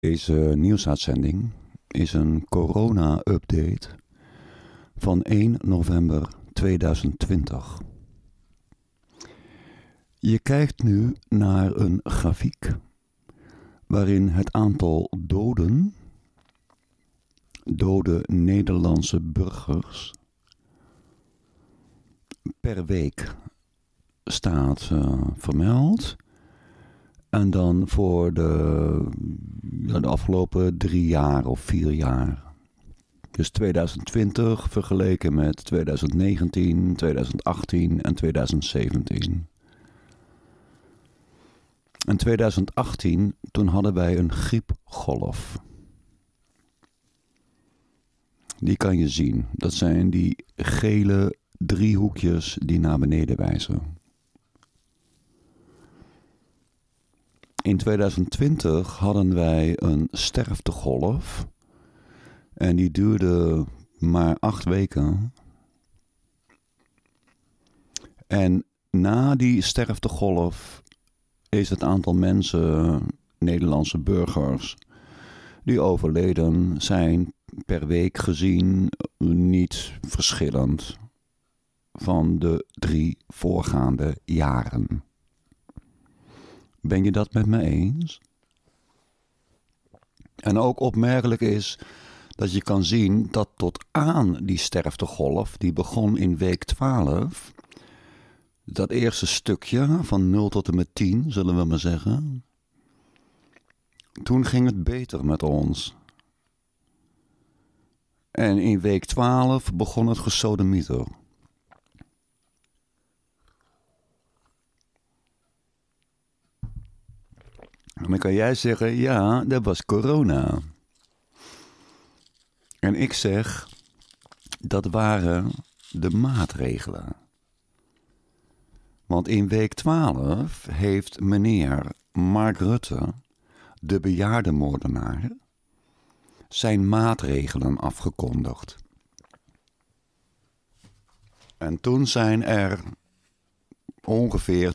Deze nieuwsuitzending is een corona-update van 1 november 2020. Je kijkt nu naar een grafiek waarin het aantal doden, dode Nederlandse burgers, per week staat eh, vermeld. En dan voor de, de afgelopen drie jaar of vier jaar. Dus 2020 vergeleken met 2019, 2018 en 2017. In 2018, toen hadden wij een griepgolf. Die kan je zien. Dat zijn die gele driehoekjes die naar beneden wijzen. In 2020 hadden wij een sterftegolf. En die duurde maar acht weken. En na die sterftegolf is het aantal mensen, Nederlandse burgers, die overleden zijn per week gezien niet verschillend van de drie voorgaande jaren. Ben je dat met me eens? En ook opmerkelijk is dat je kan zien dat tot aan die sterftegolf, die begon in week 12, dat eerste stukje van 0 tot en met 10, zullen we maar zeggen, toen ging het beter met ons. En in week 12 begon het gesodemieter. En dan kan jij zeggen, ja, dat was corona. En ik zeg, dat waren de maatregelen. Want in week 12 heeft meneer Mark Rutte, de bejaardenmoordenaar, zijn maatregelen afgekondigd. En toen zijn er ongeveer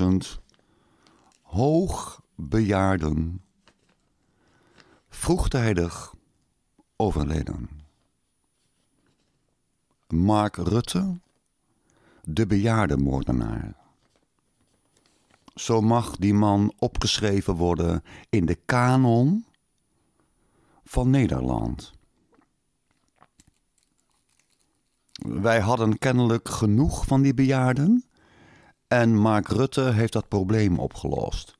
10.000 hoog bejaarden, vroegtijdig overleden. Mark Rutte, de bejaardenmoordenaar. Zo mag die man opgeschreven worden in de kanon van Nederland. Wij hadden kennelijk genoeg van die bejaarden en Mark Rutte heeft dat probleem opgelost.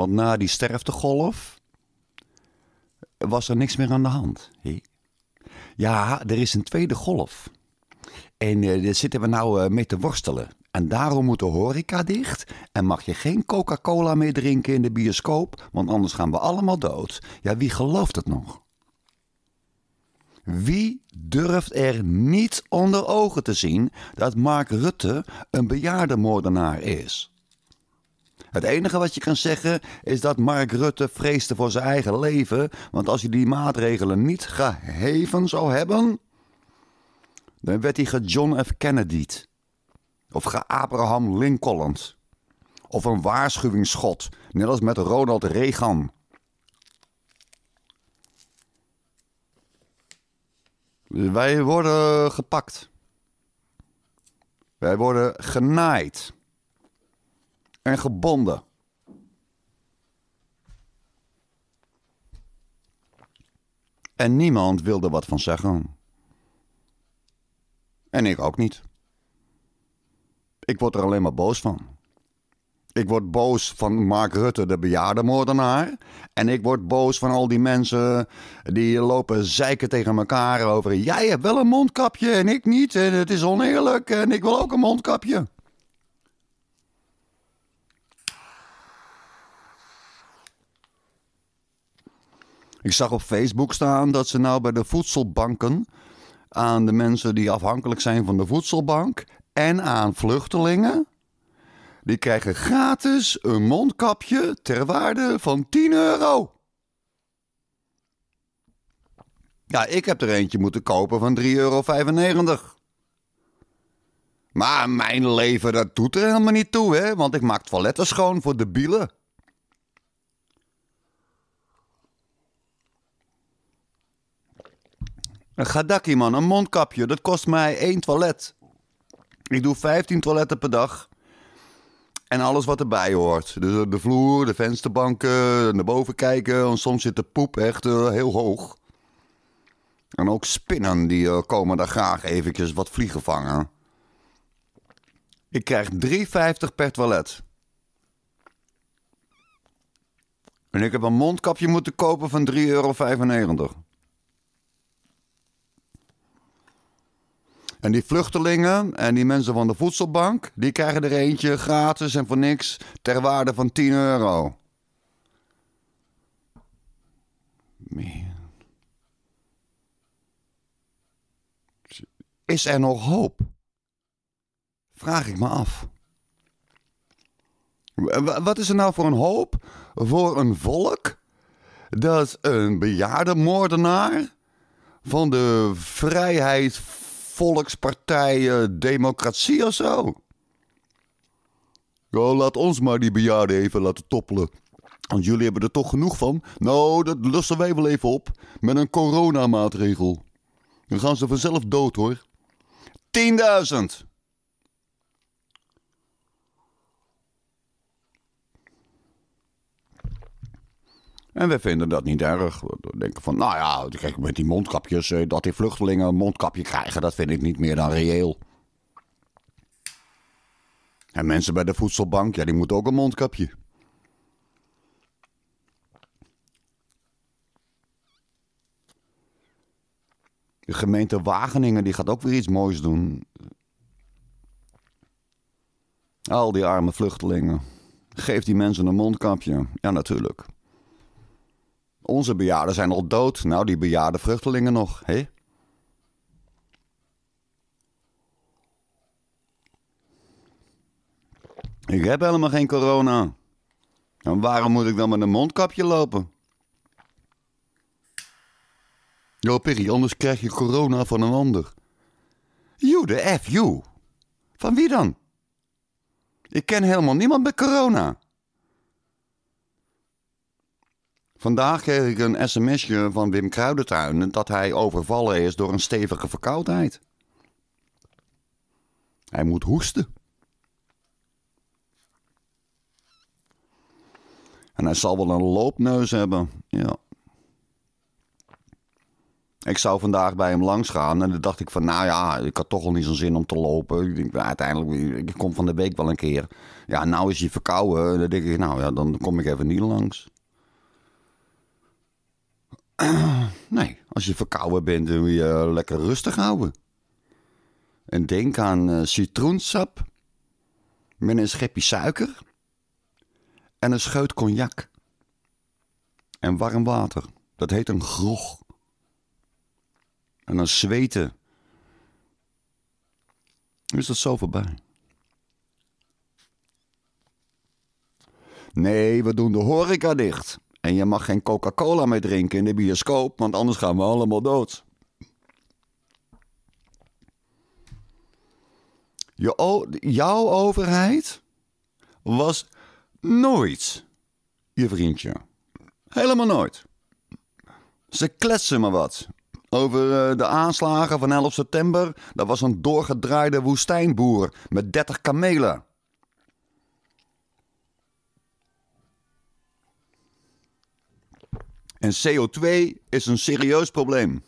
Want na die sterftegolf was er niks meer aan de hand. Ja, er is een tweede golf. En eh, daar zitten we nou uh, mee te worstelen. En daarom moet de horeca dicht. En mag je geen Coca-Cola meer drinken in de bioscoop. Want anders gaan we allemaal dood. Ja, wie gelooft het nog? Wie durft er niet onder ogen te zien dat Mark Rutte een bejaardenmoordenaar is? Het enige wat je kan zeggen is dat Mark Rutte vreesde voor zijn eigen leven. Want als hij die maatregelen niet geheven zou hebben, dan werd hij ge John F. Kennedy'd. Of ge Abraham Lincoln, Of een waarschuwingsschot, net als met Ronald Reagan. Dus wij worden gepakt. Wij worden genaaid en gebonden. En niemand wilde wat van zeggen. En ik ook niet. Ik word er alleen maar boos van. Ik word boos van Mark Rutte, de bejaardenmoordenaar. En ik word boos van al die mensen die lopen zeiken tegen elkaar over... jij hebt wel een mondkapje en ik niet en het is oneerlijk en ik wil ook een mondkapje. Ik zag op Facebook staan dat ze nou bij de voedselbanken aan de mensen die afhankelijk zijn van de voedselbank en aan vluchtelingen. Die krijgen gratis een mondkapje ter waarde van 10 euro. Ja, ik heb er eentje moeten kopen van 3,95 euro. Maar mijn leven, dat doet er helemaal niet toe, hè? Want ik maak toiletten schoon voor de bielen. Een gadakkie, man. Een mondkapje. Dat kost mij één toilet. Ik doe 15 toiletten per dag. En alles wat erbij hoort. Dus de vloer, de vensterbanken, naar boven kijken. Want soms zit de poep echt eh, heel hoog. En ook spinnen, die eh, komen daar graag eventjes wat vliegen vangen. Ik krijg 3,50 per toilet. En ik heb een mondkapje moeten kopen van 3,95 euro. En die vluchtelingen en die mensen van de voedselbank, die krijgen er eentje gratis en voor niks ter waarde van 10 euro. Man. Is er nog hoop? Vraag ik me af. Wat is er nou voor een hoop voor een volk dat een bejaarde moordenaar van de vrijheid Volkspartij Democratie of zo. Ja, laat ons maar die bejaarden even laten toppelen. Want jullie hebben er toch genoeg van? Nou, dat lussen wij wel even op. Met een coronamaatregel. Dan gaan ze vanzelf dood hoor. 10.000! En we vinden dat niet erg. We denken van, nou ja, kijk, met die mondkapjes, eh, dat die vluchtelingen een mondkapje krijgen, dat vind ik niet meer dan reëel. En mensen bij de voedselbank, ja, die moeten ook een mondkapje. De gemeente Wageningen die gaat ook weer iets moois doen. Al die arme vluchtelingen. Geef die mensen een mondkapje. Ja, natuurlijk. Onze bejaarden zijn al dood. Nou, die bejaarde vluchtelingen nog, hè? Ik heb helemaal geen corona. En waarom moet ik dan met een mondkapje lopen? Jo, Piggy, anders krijg je corona van een ander. You, de F, you. Van wie dan? Ik ken helemaal niemand met corona. Vandaag kreeg ik een sms'je van Wim Kruidentuin dat hij overvallen is door een stevige verkoudheid. Hij moet hoesten. En hij zal wel een loopneus hebben. Ja. Ik zou vandaag bij hem langs gaan en dan dacht ik van, nou ja, ik had toch al niet zo'n zin om te lopen. Ik denk, nou, uiteindelijk, ik kom van de week wel een keer. Ja, nou is hij verkouden. Dan denk ik, nou ja, dan kom ik even niet langs. nee, als je verkouden bent, dan moet je eh, lekker rustig houden. En denk aan eh, citroensap met een schepje suiker en een scheut cognac. En warm water. Dat heet een grog. En dan zweten. Nu is dat zo voorbij. Nee, we doen de horeca dicht. En je mag geen Coca-Cola meer drinken in de bioscoop, want anders gaan we allemaal dood. Je, jouw overheid was nooit je vriendje. Helemaal nooit. Ze kletsen me wat. Over eh, de aanslagen van 11 september. Dat was een doorgedraaide woestijnboer met 30 kamelen. En CO2 is een serieus probleem.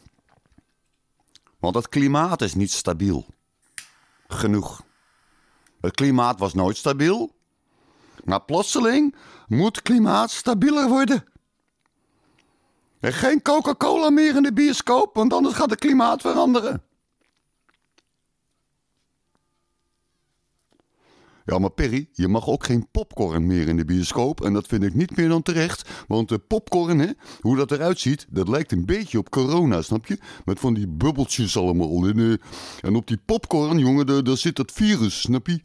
Want het klimaat is niet stabiel. Genoeg. Het klimaat was nooit stabiel. Maar plotseling moet klimaat stabieler worden. En geen Coca-Cola meer in de bioscoop, want anders gaat het klimaat veranderen. Ja, maar Perry, je mag ook geen popcorn meer in de bioscoop. En dat vind ik niet meer dan terecht. Want de popcorn, hè, hoe dat eruit ziet, dat lijkt een beetje op corona, snap je? Met van die bubbeltjes allemaal. En, eh, en op die popcorn, jongen, daar, zit dat virus, snap je?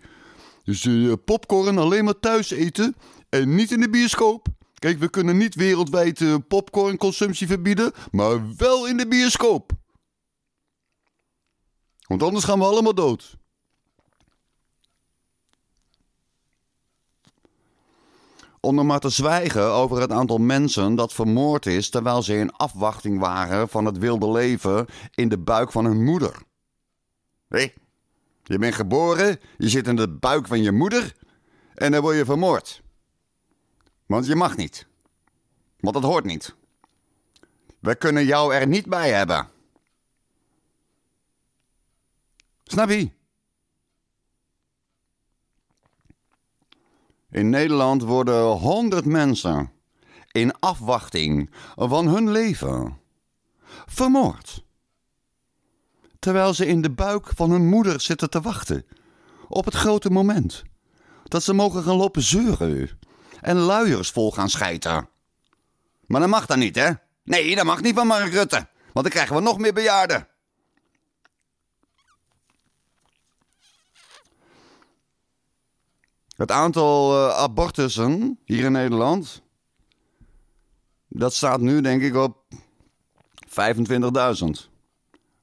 Dus uh, popcorn alleen maar thuis eten en niet in de bioscoop. Kijk, we kunnen niet wereldwijd uh, popcornconsumptie verbieden, maar wel in de bioscoop. Want anders gaan we allemaal dood. om er maar te zwijgen over het aantal mensen dat vermoord is terwijl ze in afwachting waren van het wilde leven in de buik van hun moeder. Hé, je bent geboren, je zit in de buik van je moeder en dan word je vermoord. Want je mag niet. Want dat hoort niet. We kunnen jou er niet bij hebben. Snap je? In Nederland worden honderd mensen in afwachting van hun leven vermoord. Terwijl ze in de buik van hun moeder zitten te wachten op het grote moment dat ze mogen gaan lopen zeuren en luiers vol gaan schijten. Maar dat mag dan niet, hè? Nee, dat mag niet van Mark Rutte, want dan krijgen we nog meer bejaarden. Het aantal eh, abortussen hier in Nederland, dat staat nu denk ik op 25.000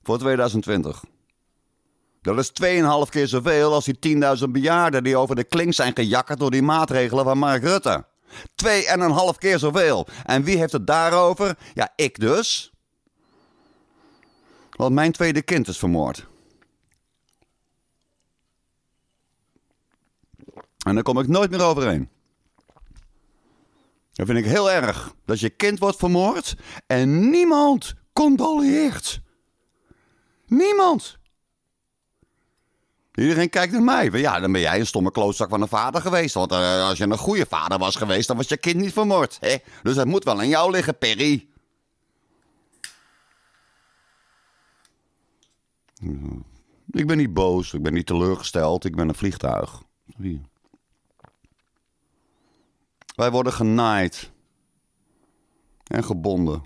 voor 2020. Dat is 2,5 keer zoveel als die 10.000 bejaarden die over de klink zijn gejakkerd door die maatregelen van Mark Rutte. 2,5 keer zoveel. En wie heeft het daarover? Ja, ik dus. Want mijn tweede kind is vermoord. En daar kom ik nooit meer overheen. Dat vind ik heel erg. Dat je kind wordt vermoord en niemand condoleert. Niemand. Iedereen kijkt naar mij. Ja, dan ben jij een stomme klootzak van een vader geweest. Want eh, als je een goede vader was geweest, dan was je kind niet vermoord. Hè? Dus dat moet wel aan jou liggen, Perry. Ik ben niet boos, ik ben niet teleurgesteld, ik ben een vliegtuig. Wie? Wij worden genaaid en gebonden.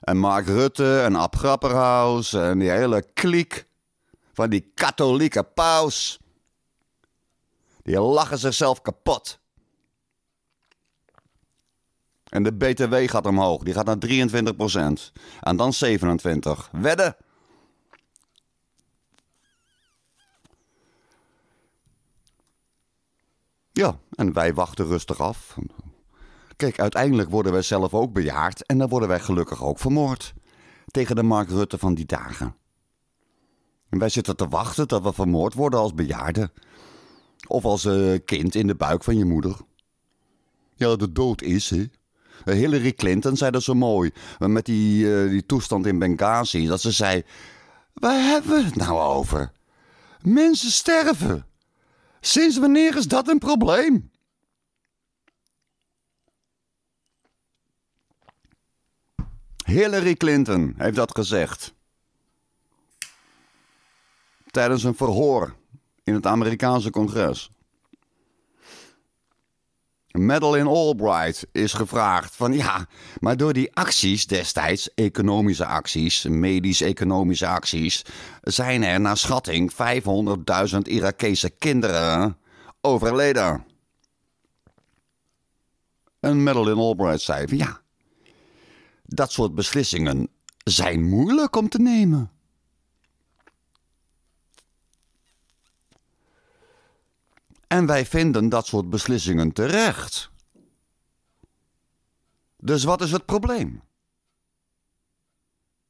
En Mark Rutte en Ab Grapperhaus en die hele kliek van die katholieke paus. Die lachen zichzelf kapot. En de BTW gaat omhoog. Die gaat naar 23%. En dan 27%. Wedden? Ja, en wij wachten rustig af. Kijk, uiteindelijk worden wij zelf ook bejaard en dan worden wij gelukkig ook vermoord. Tegen de Mark Rutte van die dagen. En wij zitten te wachten dat we vermoord worden als bejaarden. Of als een eh, kind in de buik van je moeder. Ja, de dood is, hè. Hillary Clinton zei dat zo mooi. Eh, met die, eh, die toestand in Benghazi. Dat ze zei: Waar hebben we het nou over? Mensen sterven. Sinds wanneer is dat een probleem? Hillary Clinton heeft dat gezegd. Tijdens een verhoor in het Amerikaanse congres. Madeleine Albright is gevraagd van ja, maar door die acties destijds, economische acties, medisch-economische acties, zijn er naar schatting 500.000 Irakese kinderen overleden. En Madeleine Albright zei van ja, dat soort beslissingen zijn moeilijk om te nemen. En wij vinden dat soort beslissingen terecht. Dus wat is het probleem?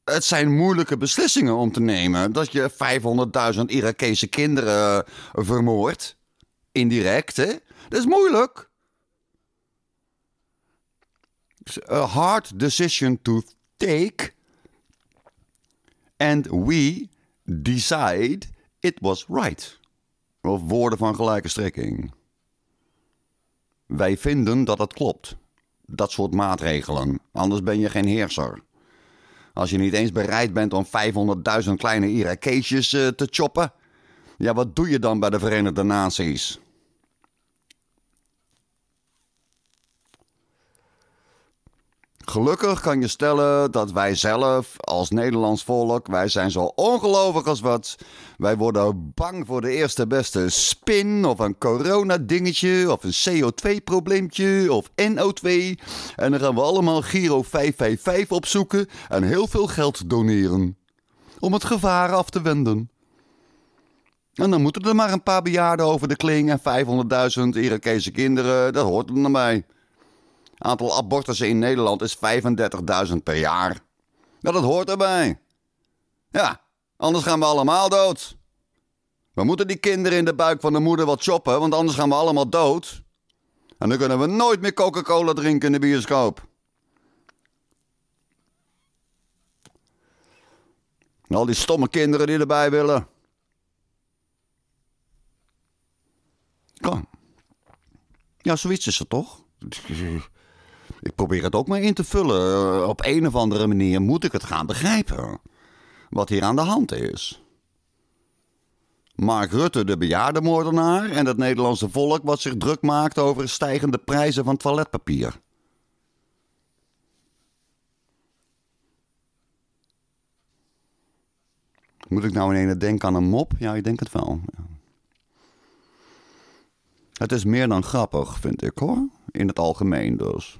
Het zijn moeilijke beslissingen om te nemen. Dat je 500.000 Irakese kinderen eh, vermoordt. Indirect, hè? Dat is moeilijk. Dus a hard decision to take. And we decide it was right. Of woorden van gelijke strekking. Wij vinden dat het klopt. Dat soort maatregelen. Anders ben je geen heerser. Als je niet eens bereid bent om 500.000 kleine Irakeesjes eh, te choppen. Ja, wat doe je dan bij de Verenigde Naties? gelukkig kan je stellen dat wij zelf als Nederlands volk, wij zijn zo ongelovig als wat. Wij worden bang voor de eerste beste spin of een coronadingetje of een CO2-probleempje of NO2. En dan gaan we allemaal Giro 555 opzoeken en heel veel geld doneren. Om het gevaar af te wenden. En dan moeten er maar een paar bejaarden over de kling en 500.000 Irakese kinderen, dat hoort er naar mij. Aantal abortussen in Nederland is 35.000 per jaar. dat hoort erbij. Ja, anders gaan we allemaal dood. We moeten die kinderen in de buik van de moeder wat choppen, want anders gaan we allemaal dood. En dan kunnen we nooit meer Coca-Cola drinken in de bioscoop. En al die stomme kinderen die erbij willen. Kom. Ja, zoiets is er toch? Ik probeer het ook maar in te vullen. Eh, op een of andere manier moet ik het gaan begrijpen. Wat hier aan de hand is. Mark Rutte, de bejaardenmoordenaar, en het Nederlandse volk wat zich druk maakt over stijgende prijzen van toiletpapier. Moet ik nou ineens denken aan een mop? Ja, ik denk het wel. Het is meer dan grappig, vind ik hoor. In het algemeen dus.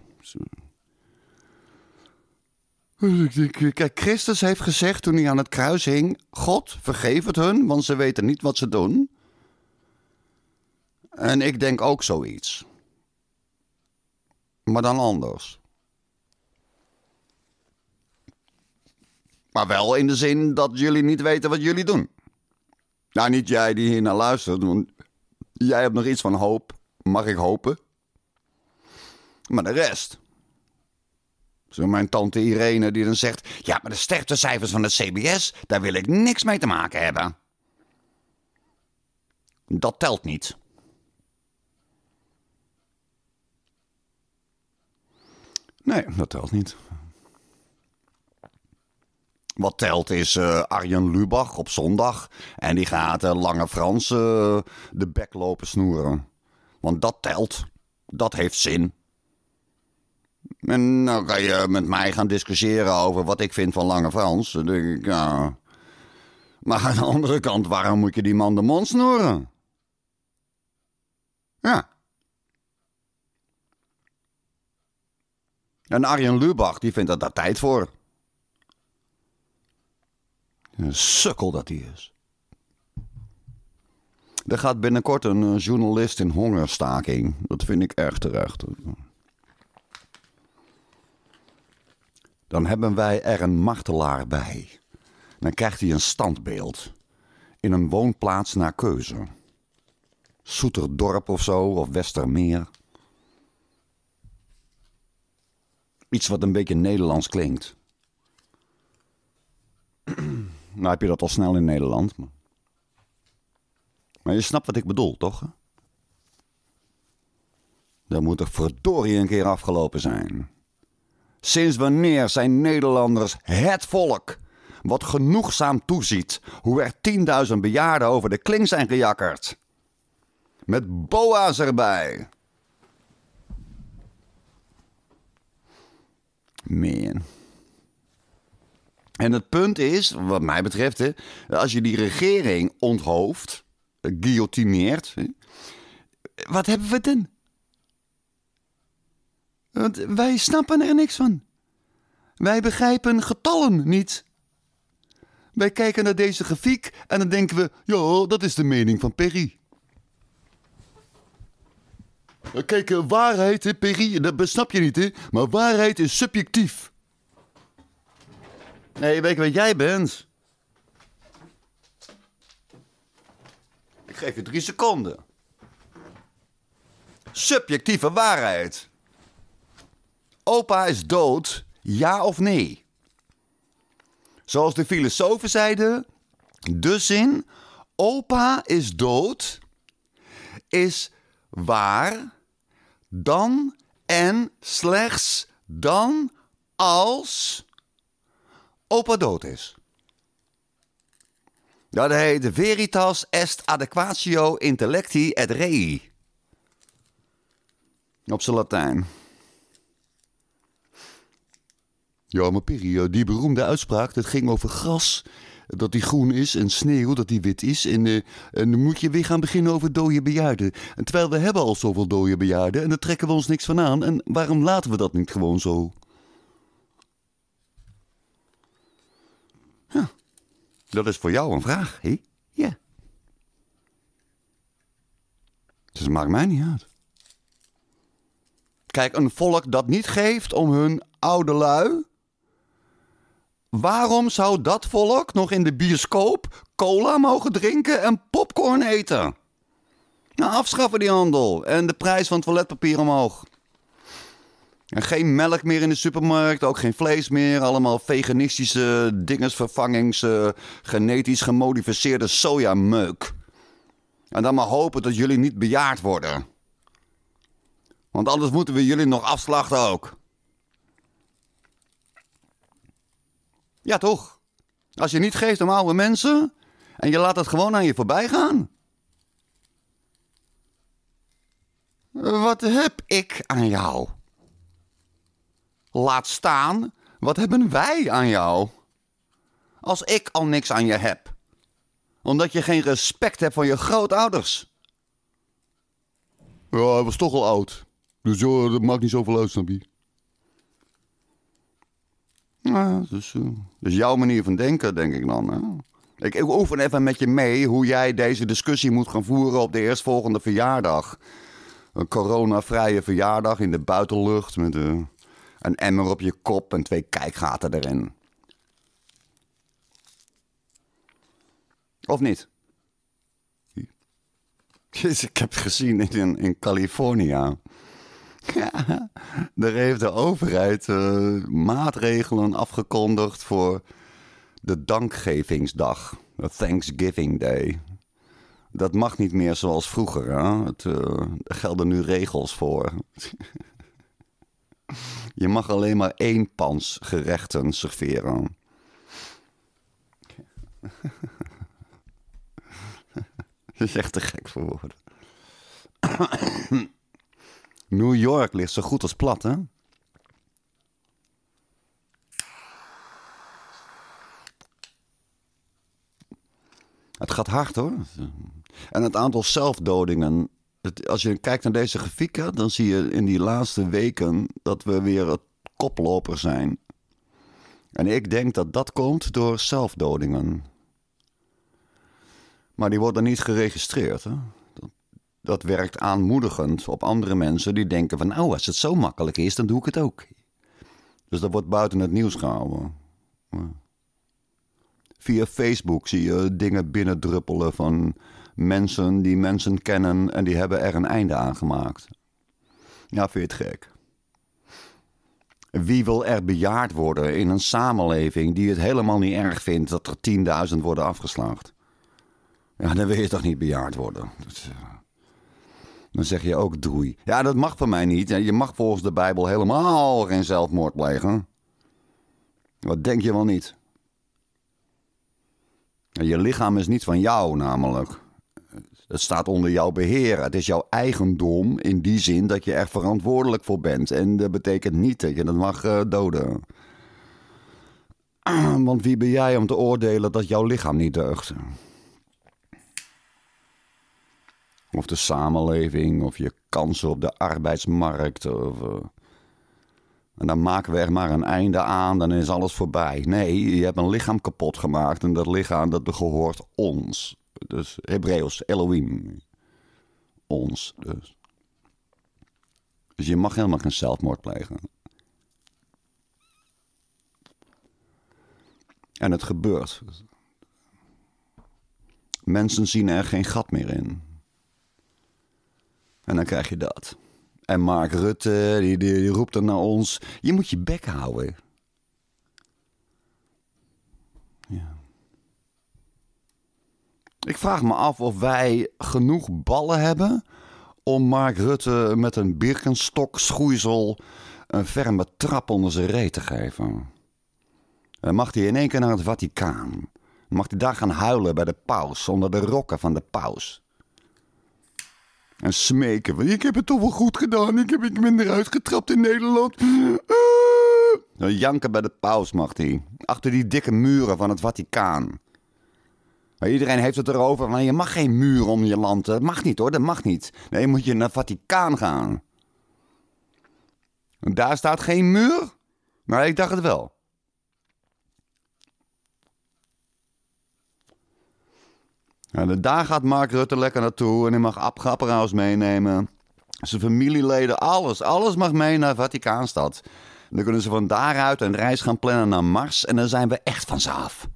Dus eh, kijk, Christus heeft gezegd toen hij aan het kruis hing: God, vergeef het hun, want ze weten niet wat ze doen. En ik denk ook zoiets. Maar dan anders. Maar wel in de zin dat jullie niet weten wat jullie doen. Nou, niet jij die hier naar luistert, want jij hebt nog iets van hoop. Mag ik hopen? Maar de rest. Zo mijn tante Irene die dan zegt: Ja, maar de sterftecijfers van het CBS, daar wil ik niks mee te maken hebben. Dat telt niet. Nee, dat telt niet. Wat telt is eh, Arjen Lubach op zondag. En die gaat uh, Lange Frans eh, de bek lopen snoeren. Want dat telt. Dat heeft zin. En dan kan je met mij gaan discussiëren over wat ik vind van Lange Frans. Dan denk ik, ja. Maar aan de andere kant, waarom moet je die man de mond snoeren? Ja. En Arjen Lubach, die vindt dat daar tijd voor. Een sukkel dat hij is. Er gaat binnenkort een eh, journalist in hongerstaking. Dat vind ik erg terecht. dan hebben wij er een martelaar bij. Dan krijgt hij een standbeeld. In een woonplaats naar keuze. Soeterdorp of zo, of Westermeer. Iets wat een beetje Nederlands klinkt. nou heb je dat al snel in Nederland. Maar, maar je snapt wat ik bedoel, toch? Dan moet er verdorie een keer afgelopen zijn. Sinds wanneer zijn Nederlanders het volk? Wat genoegzaam toeziet hoe er 10.000 bejaarden over de kling zijn gejakkerd. Met boa's erbij. Man. En het punt is, wat mij betreft, hè, als je die regering onthoofd, eh, guillotineert, wat hebben we dan? Want wij snappen er niks van. Wij begrijpen getallen niet. Wij kijken naar deze grafiek en dan denken we: joh, dat is de mening van Perry. Kijk, waarheid, hè, Perry, dat snap je niet, hè? Maar waarheid is subjectief. Nee, weet je wat jij bent? Ik geef je drie seconden. Subjectieve waarheid. Opa is dood, ja of nee? Zoals de filosofen zeiden, de zin opa is dood is waar dan en slechts dan als opa dood is. Dat heet veritas est adequatio intellecti et rei. Op zijn Latijn. Ja, maar Piri, eh, die beroemde uitspraak, dat ging over gras. Dat die groen is en sneeuw, dat die wit is. En, eh, en dan moet je weer gaan beginnen over dode bejaarden. En terwijl we hebben al zoveel dode bejaarden en daar trekken we ons niks van aan. En waarom laten we dat niet gewoon zo? Huh. Dat is voor jou een vraag, hè? Ja. Dus het maakt mij niet uit. Kijk, een volk dat niet geeft om hun oude lui Waarom zou dat volk nog in de bioscoop cola mogen drinken en popcorn eten? Nou, afschaffen die handel en de prijs van toiletpapier omhoog. En geen melk meer in de supermarkt, ook geen vlees meer. Allemaal veganistische dingensvervangings, uh, eh, genetisch gemodificeerde sojameuk. En dan maar hopen dat jullie niet bejaard worden. Want anders moeten we jullie nog afslachten ook. Ja, toch? Als je niet geeft om oude mensen en je laat het gewoon aan je voorbij gaan. Wat heb ik aan jou? Laat staan, wat hebben wij aan jou? Als ik al niks aan je heb, omdat je geen respect hebt voor je grootouders. Ja, hij was toch al oud. Dus joh, dat maakt niet zoveel uit, snap je? Ja, dus, eh, dus jouw manier van denken, denk ik dan. Ik, ik oefen even met je mee hoe jij deze discussie moet gaan voeren op de eerstvolgende verjaardag. Een coronavrije verjaardag in de buitenlucht met eh, een emmer op je kop en twee kijkgaten erin. Of niet? Ik heb gezien in, in Californië Ja, daar heeft de overheid eh, maatregelen afgekondigd voor de dankgevingsdag, de Thanksgiving Day. Dat mag niet meer zoals vroeger. Hè? Het, eh, er gelden nu regels voor. Je mag alleen maar één pans gerechten serveren. Dat is echt te gek voor woorden. New York ligt zo goed als plat, hè? Het gaat hard hoor. En het aantal zelfdodingen. Het, als je kijkt naar deze grafieken, dan zie je in die laatste weken dat we weer het koploper zijn. En ik denk dat dat komt door zelfdodingen. Maar die worden niet geregistreerd. Hè? dat werkt aanmoedigend op andere mensen die denken van... Nou, als het zo makkelijk is, dan doe ik het ook. Dus dat wordt buiten het nieuws gehouden. Via Facebook zie je dingen binnendruppelen van mensen die mensen kennen... en die hebben er een einde aan gemaakt. Ja, vind je het gek? Wie wil er bejaard worden in een samenleving die het helemaal niet erg vindt... dat er 10.000 worden afgeslaagd, Ja, dan wil je toch niet bejaard worden? Dat eh, dan zeg je ook doei. Ja, dat mag van mij niet. Je mag volgens de Bijbel helemaal geen zelfmoord plegen. Wat denk je wel niet? Je lichaam is niet van jou namelijk. Het staat onder jouw beheer. Het is jouw eigendom in die zin dat je er verantwoordelijk voor bent. En dat betekent niet dat je dat mag eh, doden. Want wie ben jij om te oordelen dat jouw lichaam niet deugt? Of de samenleving, of je kansen op de arbeidsmarkt. Of, eh, en dan maken we er maar een einde aan, dan is alles voorbij. Nee, je hebt een lichaam kapot gemaakt en dat lichaam dat behoort ons. Dus Hebreeuws, Elohim. Ons dus. Dus je mag helemaal geen zelfmoord plegen. En het gebeurt. Mensen zien er geen gat meer in. En dan krijg je dat. En Mark Rutte, die, die, die roept dan naar ons: Je moet je bek houden. Ja. Ik vraag me af of wij genoeg ballen hebben om Mark Rutte met een birkenstok een ferme trap onder zijn reet te geven. Dan mag hij in één keer naar het Vaticaan. mag hij daar gaan huilen bij de paus, onder de rokken van de paus. En smeken. Want ik heb het toch wel goed gedaan. Ik heb ik minder uitgetrapt in Nederland. Dan eh. nou, janken bij de paus mag hij. Achter die dikke muren van het Vaticaan. Maar nou, iedereen heeft het erover. Maar je mag geen muur om je land. Dat mag niet hoor. Dat mag niet. Nee, moet je naar het Vaticaan gaan. En daar staat geen muur. Maar nou, ik dacht het wel. Nou, daar gaat Mark Rutte lekker naartoe en hij mag Ab meenemen. Zijn familieleden, alles. Alles mag mee naar Vaticaanstad. Dan kunnen ze van daaruit een reis gaan plannen naar Mars en dan zijn we echt van af.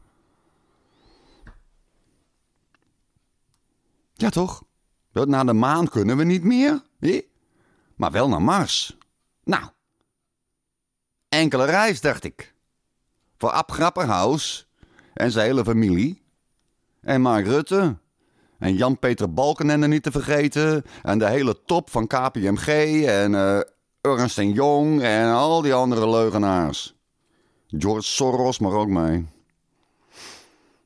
Ja, toch? Naar de maan kunnen we niet meer. Maar wel naar Mars. Nou, enkele reis, dacht ik. Voor Ab en zijn hele familie. En Mark Rutte. En Jan-Peter Balkenende niet te vergeten. En de hele top van KPMG en eh, Ernst en Jong en al die andere leugenaars. George Soros maar ook mij.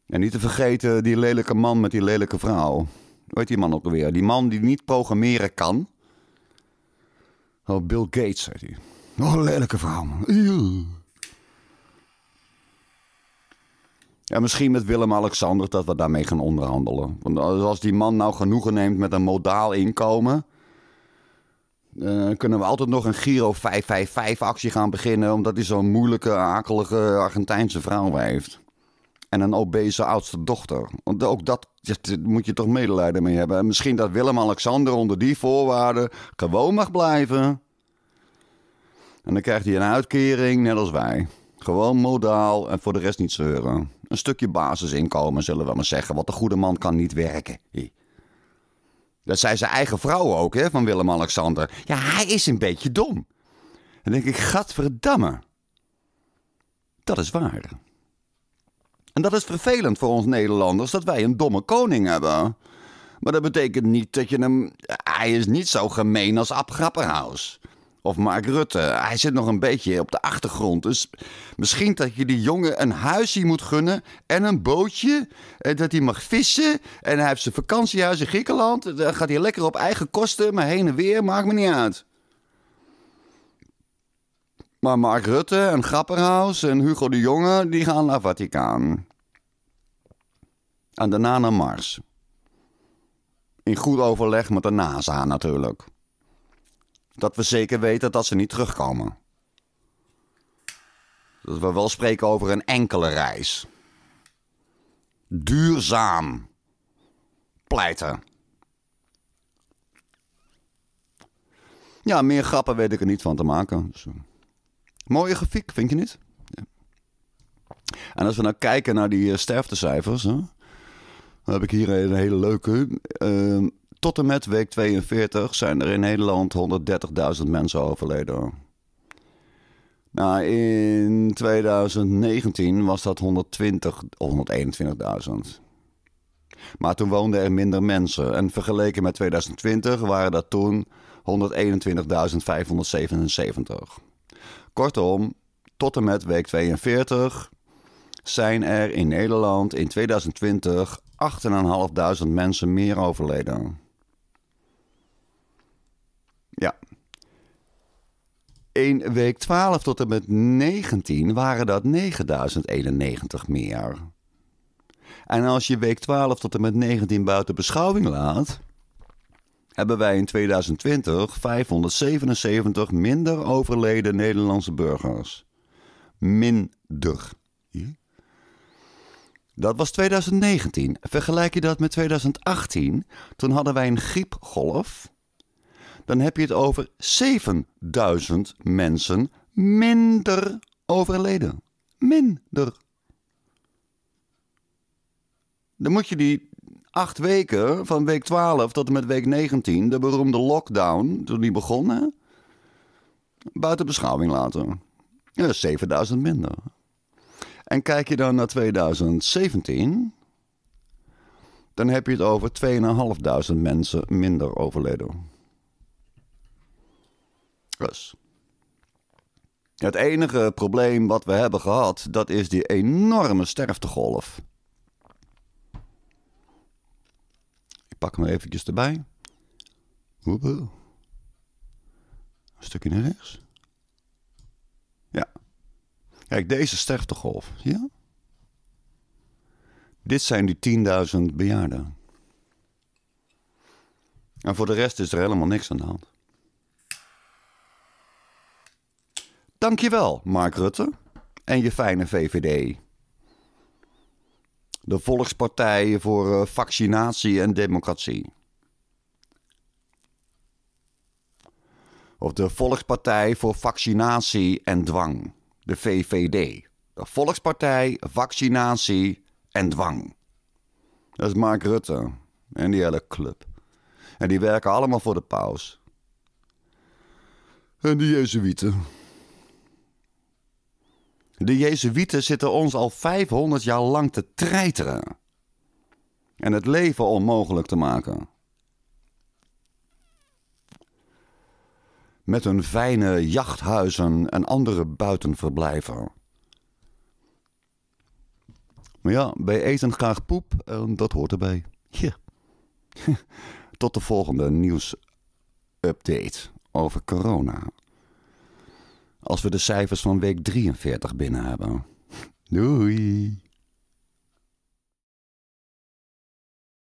En niet te vergeten die lelijke man met die lelijke vrouw. Weet die man ook weer? Die man die niet programmeren kan. Oh, Bill Gates, zei hij. Oh, lelijke vrouw. En misschien met Willem-Alexander dat we daarmee gaan onderhandelen. Want als die man nou genoegen neemt met een modaal inkomen... kunnen we altijd nog een Giro 555-actie gaan beginnen... omdat hij zo'n moeilijke, akelige Argentijnse vrouw heeft. En een obese oudste dochter. Want ook dat, dat moet je toch medelijden mee hebben. En misschien dat Willem-Alexander onder die voorwaarden gewoon mag blijven. En dan krijgt hij een uitkering, net als wij. Gewoon modaal en voor de rest niet zeuren. Een stukje basisinkomen, zullen we maar zeggen. Want de goede man kan niet werken. Dat zei zijn eigen vrouw ook, hè, van Willem-Alexander. Ja, hij is een beetje dom. En dan denk ik, gadverdamme. Dat is waar. En dat is vervelend voor ons Nederlanders dat wij een domme koning hebben. Maar dat betekent niet dat je hem. Hij is niet zo gemeen als Ab Grapperhaus of Mark Rutte. Hij zit nog een beetje op de achtergrond. Dus misschien dat je die jongen een huisje moet gunnen en een bootje. En eh, dat hij mag vissen. En hij heeft zijn vakantiehuis in Griekenland. dan gaat hij lekker op eigen kosten, maar heen en weer, maakt me niet uit. Maar Mark Rutte en Grapperhaus en Hugo de Jonge, die gaan naar Vaticaan. En daarna naar Mars. In goed overleg met de NASA natuurlijk dat we zeker weten dat ze niet terugkomen. Dat we wel spreken over een enkele reis. Duurzaam pleiten. Ja, meer grappen weet ik er niet van te maken. Dus, eh. mooie grafiek, vind je niet? Ja. En als we nou kijken naar die eh, sterftecijfers, hè, dan heb ik hier een hele leuke. Ehm, tot en met week 42 zijn er in Nederland 130.000 mensen overleden. Nou, in 2019 was dat 120, 121.000. Maar toen woonden er minder mensen. En vergeleken met 2020 waren dat toen 121.577. Kortom, tot en met week 42 zijn er in Nederland in 2020 8.500 mensen meer overleden. Ja. In week 12 tot en met 19 waren dat 9091 meer. En als je week 12 tot en met 19 buiten beschouwing laat, hebben wij in 2020 577 minder overleden Nederlandse burgers. Minder. Dat was 2019. Vergelijk je dat met 2018, toen hadden wij een griepgolf dan heb je het over 7000 mensen minder overleden. Minder. Dan moet je die acht weken van week 12 tot en met week 19, de beroemde lockdown, toen die begon, buiten beschouwing laten. Ja, 7000 minder. En kijk je dan naar 2017, dan heb je het over 2500 mensen minder overleden. Dus. Het enige probleem wat we hebben gehad, dat is die enorme sterftegolf. Ik pak hem eventjes erbij. Een stukje naar rechts. Ja. Kijk, deze sterftegolf. Dit zijn die 10.000 bejaarden. En voor de rest is er helemaal niks aan de hand. Dankjewel, Mark Rutte en je fijne VVD. De Volkspartij voor eh, Vaccinatie en Democratie. Of de Volkspartij voor Vaccinatie en Dwang, de VVD. De Volkspartij Vaccinatie en Dwang. Dat is Mark Rutte en die hele club. En die werken allemaal voor de paus. En die Jezuïeten. De Jezuïeten zitten ons al 500 jaar lang te treiteren en het leven onmogelijk te maken. Met hun fijne jachthuizen en andere buitenverblijven. Maar ja, wij eten graag poep en dat hoort erbij. Tot de volgende nieuwsupdate over corona als we de cijfers van week 43 binnen hebben. Doei!